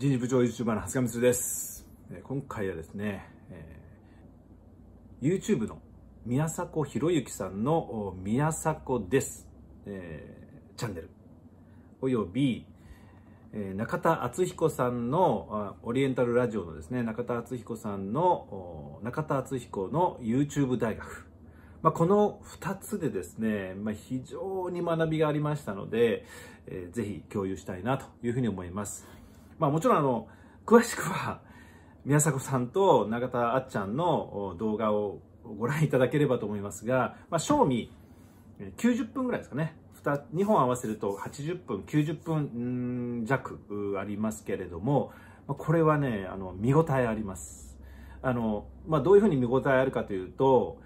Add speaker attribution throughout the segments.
Speaker 1: 人事部長 YouTuber の初上光です。今回はですね、えー、YouTube の宮迫博之さんの宮迫です、えー、チャンネル、および、えー、中田敦彦さんのオリエンタルラジオのですね中田敦彦さんの中田敦彦の YouTube 大学、まあ、この2つでですね、まあ、非常に学びがありましたので、えー、ぜひ共有したいなというふうに思いますまあもちろんあの、詳しくは、宮迫さんと永田あっちゃんの動画をご覧いただければと思いますが、まあ、賞味90分ぐらいですかね。2, 2本合わせると80分、90分弱ありますけれども、これはね、あの、見応えあります。あの、まあ、どういうふうに見応えあるかというと、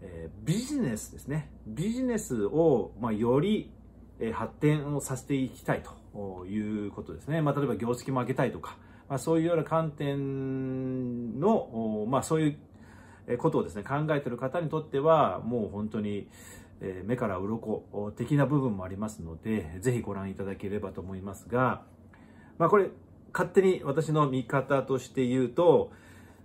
Speaker 1: えー、ビジネスですね。ビジネスを、まあ、よりえ発展をさせていきたいということですね。まあ、例えば業績も上げたいとか、まあ、そういうような観点の、まあ、そういうことをですね、考えている方にとっては、もう本当に、え目から鱗的な部分もありますので、ぜひご覧いただければと思いますが、まあ、これ、勝手に私の見方として言うと、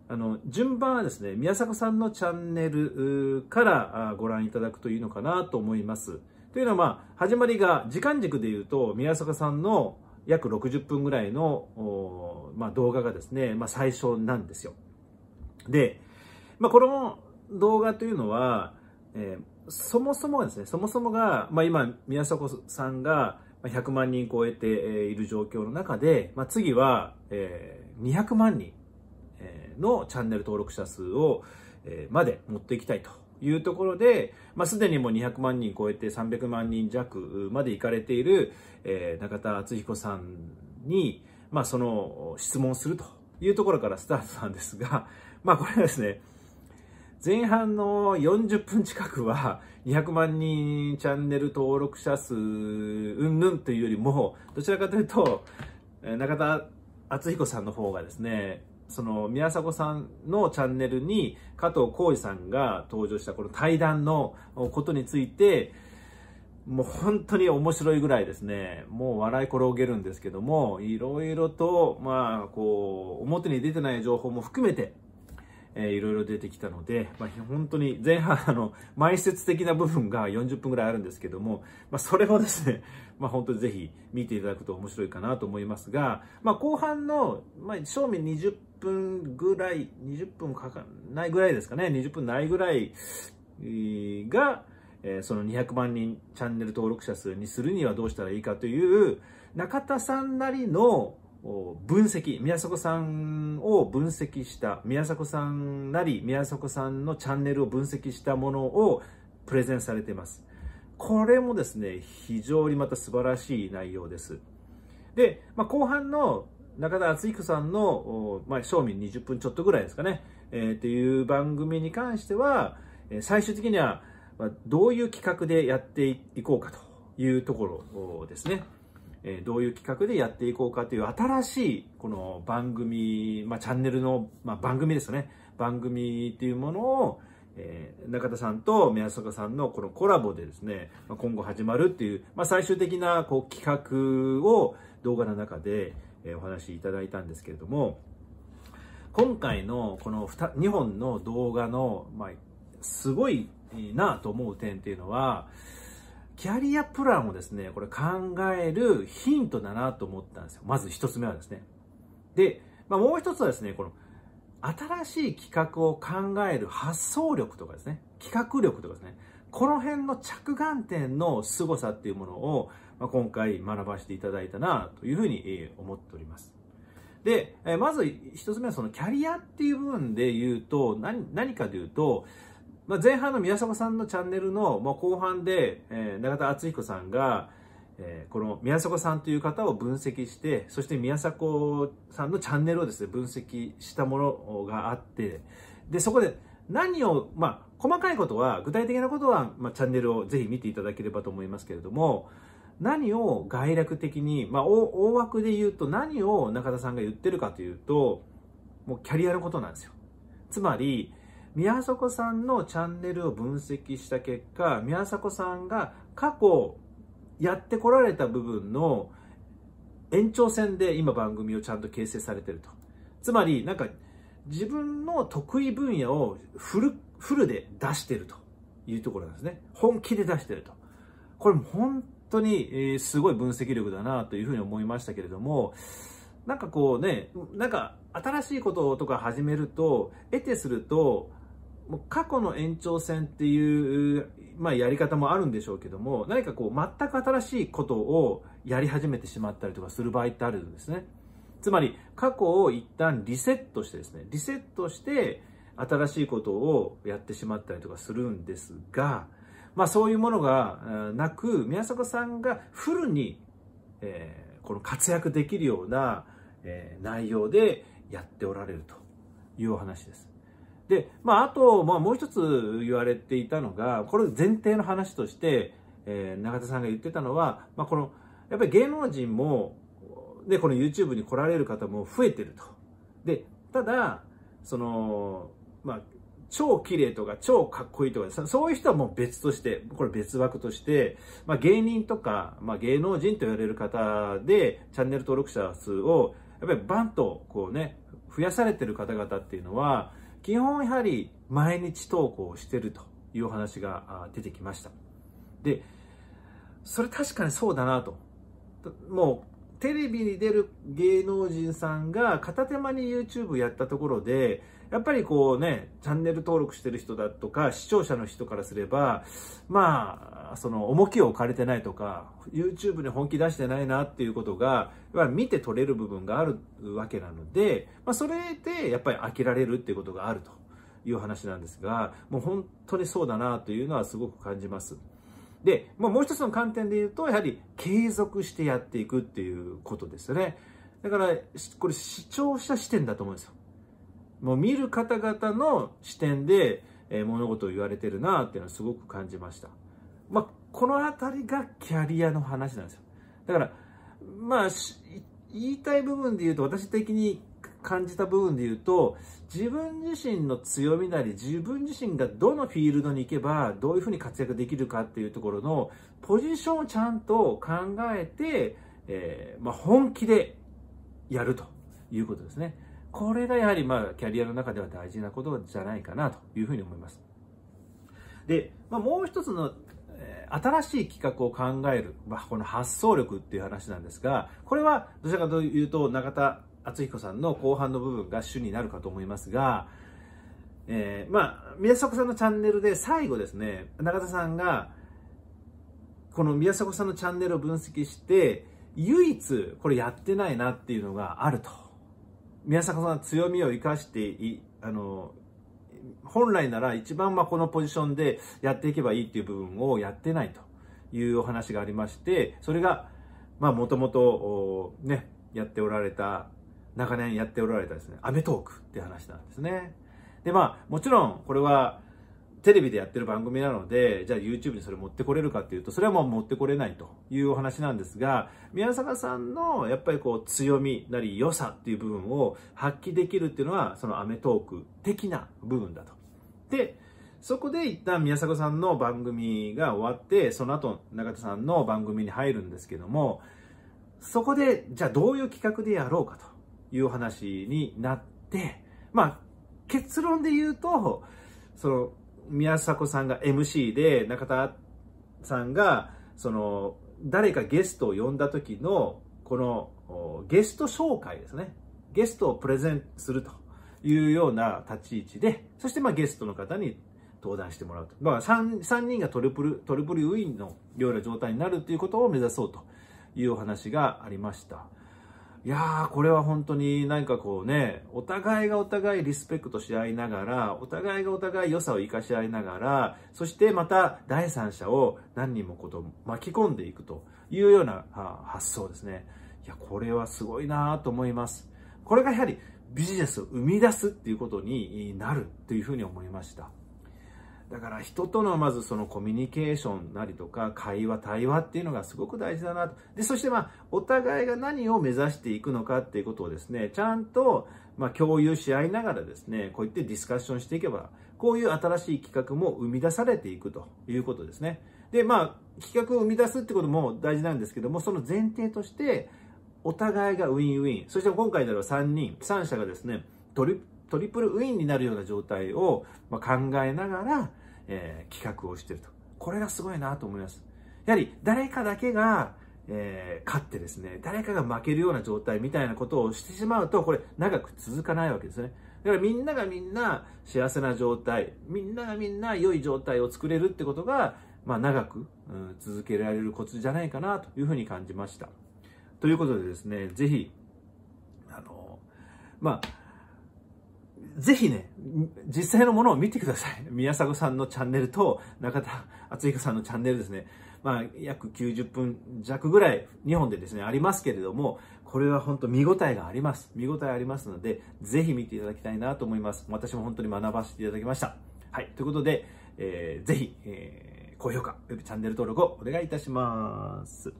Speaker 1: あの、順番はですね、宮迫さんのチャンネルからご覧いただくといいのかなと思います。というのはまあ、始まりが時間軸で言うと、宮坂さんの約60分ぐらいの、まあ、動画がですね、まあ、最初なんですよ。で、まあ、この動画というのは、えー、そもそもですね、そもそもが、まあ、今、宮坂さんが100万人超えている状況の中で、まあ、次は、えー、200万人のチャンネル登録者数を、えー、まで持っていきたいというところで、まあ、すでにもう200万人超えて300万人弱まで行かれている、えー、中田敦彦さんに、まあ、その質問するというところからスタートなんですが、まあ、これはですね、前半の40分近くは200万人チャンネル登録者数うんぬんというよりも、どちらかというと、中田敦彦さんの方がですね、その宮迫さんのチャンネルに加藤浩次さんが登場したこの対談のことについて、もう本当に面白いぐらいですね、もう笑い転げるんですけども、いろいろと、まあ、こう、表に出てない情報も含めて、えー、いろいろ出てきたので、まあ、本当に前半、あの、埋設的な部分が40分ぐらいあるんですけども、まあ、それをですね、まあ、本当にぜひ見ていただくと面白いかなと思いますが、まあ、後半の、まあ、正面20分ぐらい、20分かかんないぐらいですかね、20分ないぐらいが、えー、その200万人チャンネル登録者数にするにはどうしたらいいかという、中田さんなりの分析、宮迫さんを分析した、宮迫さんなり、宮迫さんのチャンネルを分析したものをプレゼンされています。これもですね、非常にまた素晴らしい内容です。で、まあ、後半の中田敦彦さんの、まあ、賞味20分ちょっとぐらいですかね、えー、っていう番組に関しては、最終的には、どういう企画でやっていこうかというところですね。えどういう企画でやっていこうかという新しいこの番組、まあ、チャンネルの、まあ、番組ですよね番組っていうものを、えー、中田さんと宮坂さんのこのコラボでですね、まあ、今後始まるっていう、まあ、最終的なこう企画を動画の中で、えお話しいただいたんですけれども今回のこの 2, 2本の動画の、ますごいなと思う点っていうのは、キャリアプランをですね、これ考えるヒントだなと思ったんですよ。まず1つ目はですね。で、まあ、もう1つはですね、この新しい企画を考える発想力とかですね、企画力とかですね、この辺の着眼点の凄さっていうものを、まあ、今回学ばせていただいたなというふうに思っております。で、まず1つ目はそのキャリアっていう部分で言うと、何何かで言うと、まあ、前半の宮迫さんのチャンネルのま後半で、えー、永田敦彦さんが、えー、この宮迫さんという方を分析して、そして宮迫さんのチャンネルをですね、分析したものがあって、で、そこで何を、まあ、細かいことは、具体的なことは、まあ、チャンネルをぜひ見ていただければと思いますけれども、何を概略的に、まあ、大枠で言うと何を中田さんが言ってるかというと、もうキャリアのことなんですよ。つまり、宮迫さんのチャンネルを分析した結果、宮迫さんが過去やってこられた部分の延長線で今番組をちゃんと形成されてると。つまり、なんか自分の得意分野をフル、フルで出してるというところなんですね。本気で出してると。これも本当に、えすごい分析力だなというふうに思いましたけれども、なんかこうね、なんか新しいこととか始めると、得てすると、もう過去の延長戦っていう、まあ、やり方もあるんでしょうけども何かこう全く新しいことをやり始めてしまったりとかする場合ってあるんですねつまり過去を一旦リセットしてですねリセットして新しいことをやってしまったりとかするんですが、まあ、そういうものがなく宮迫さんがフルに、えー、この活躍できるような、えー、内容でやっておられるというお話です。で、まあ、あと、まあ、もう一つ言われていたのが、これ前提の話として、えー、永田さんが言ってたのは、まあ、この、やっぱり芸能人も、で、この YouTube に来られる方も増えてると。で、ただ、その、まあ、超綺麗とか超かっこいいとかそういう人はもう別として、これ別枠として、まあ、芸人とか、まあ、芸能人と言われる方で、チャンネル登録者数を、やっぱりバンとこうね、増やされてる方々っていうのは、基本やはり毎日投稿をしてるという話が出てきました。で、それ確かにそうだなと。もう、テレビに出る芸能人さんが片手間に YouTube やったところで、やっぱりこうね、チャンネル登録してる人だとか、視聴者の人からすれば、まあ、その、重きを置かれてないとか、YouTube に本気出してないなっていうことが、見て取れる部分があるわけなので、まあ、それでやっぱり飽きられるっていうことがあるという話なんですが、もう本当にそうだなというのはすごく感じます。で、まもう一つの観点で言うと、やはり継続してやっていくっていうことですよね。だから、これ視聴者視点だと思うんですよ。もう見る方々の視点で、え物事を言われてるなっていうのはすごく感じました。まあ、この辺りがキャリアの話なんですよ。だから、まあ、言いたい部分で言うと、私的に感じた部分で言うと、自分自身の強みなり、自分自身がどのフィールドに行けば、どういうふうに活躍できるかっていうところの、ポジションをちゃんと考えて、えー、まあ、本気でやるということですね。これがやはりまあキャリアの中では大事なことじゃないかなというふうに思います。で、まあ、もう一つの、え新しい企画を考える、まあ、この発想力っていう話なんですが、これはどちらかというと中田敦彦さんの後半の部分が主になるかと思いますが、えー、まあ、宮迫さんのチャンネルで最後ですね、中田さんが、この宮迫さんのチャンネルを分析して、唯一これやってないなっていうのがあると。宮坂さん強みを生かしてい、あの、本来なら一番まこのポジションでやっていけばいいっていう部分をやってないというお話がありまして、それが、まあもともと、ね、やっておられた、長年やっておられたですね、アメトークって話なんですね。で、まあもちろんこれはテレビでやってる番組なので、じゃあ YouTube にそれ持ってこれるかっていうと、それはもう持ってこれないというお話なんですが、宮坂さんのやっぱりこう強みなり良さっていう部分を発揮できるっていうのは、そのアメトーク的な部分だと。で、そこで一旦宮坂さんの番組が終わって、その後中田さんの番組に入るんですけども、そこで、じゃあどういう企画でやろうかという話になって、まあ、結論で言うと、その宮迫さんが MC で、中田さんが、その、誰かゲストを呼んだ時の、この、ゲスト紹介ですね。ゲストをプレゼンするというような立ち位置で、そしてまあゲストの方に登壇してもらうと。まあ 3, 3人がトリプル、トリプルウィンのような状態になるということを目指そうというお話がありました。いやー、これは本当になんかこうね、お互いがお互いリスペクトし合いながら、お互いがお互い良さを生かし合いながら、そしてまた第三者を何人もこと巻き込んでいくというような発想ですね。いや、これはすごいなと思います。これがやはりビジネスを生み出すっていうことになるというふうに思いました。だから人とのまずそのコミュニケーションなりとか会話、対話っていうのがすごく大事だなと。で、そしてまあ、お互いが何を目指していくのかっていうことをですね、ちゃんとまあ共有し合いながらですね、こうやってディスカッションしていけば、こういう新しい企画も生み出されていくということですね。で、まあ、企画を生み出すってことも大事なんですけども、その前提として、お互いがウィンウィン。そして今回では3人、3社がですね、トリトリプルウィンになるような状態を考えながら、えー、企画をしてると。これがすごいなと思います。やはり誰かだけが、えー、勝ってですね、誰かが負けるような状態みたいなことをしてしまうと、これ長く続かないわけですね。だからみんながみんな幸せな状態、みんながみんな良い状態を作れるってことが、まあ長く、うん、続けられるコツじゃないかなというふうに感じました。ということでですね、ぜひ、あの、まあ、ぜひね、実際のものを見てください。宮迫さんのチャンネルと中田敦彦さんのチャンネルですね。まあ、約90分弱ぐらい日本でですね、ありますけれども、これは本当見応えがあります。見応えありますので、ぜひ見ていただきたいなと思います。私も本当に学ばせていただきました。はい。ということで、えー、ぜひ、えー、高評価、チャンネル登録をお願いいたします。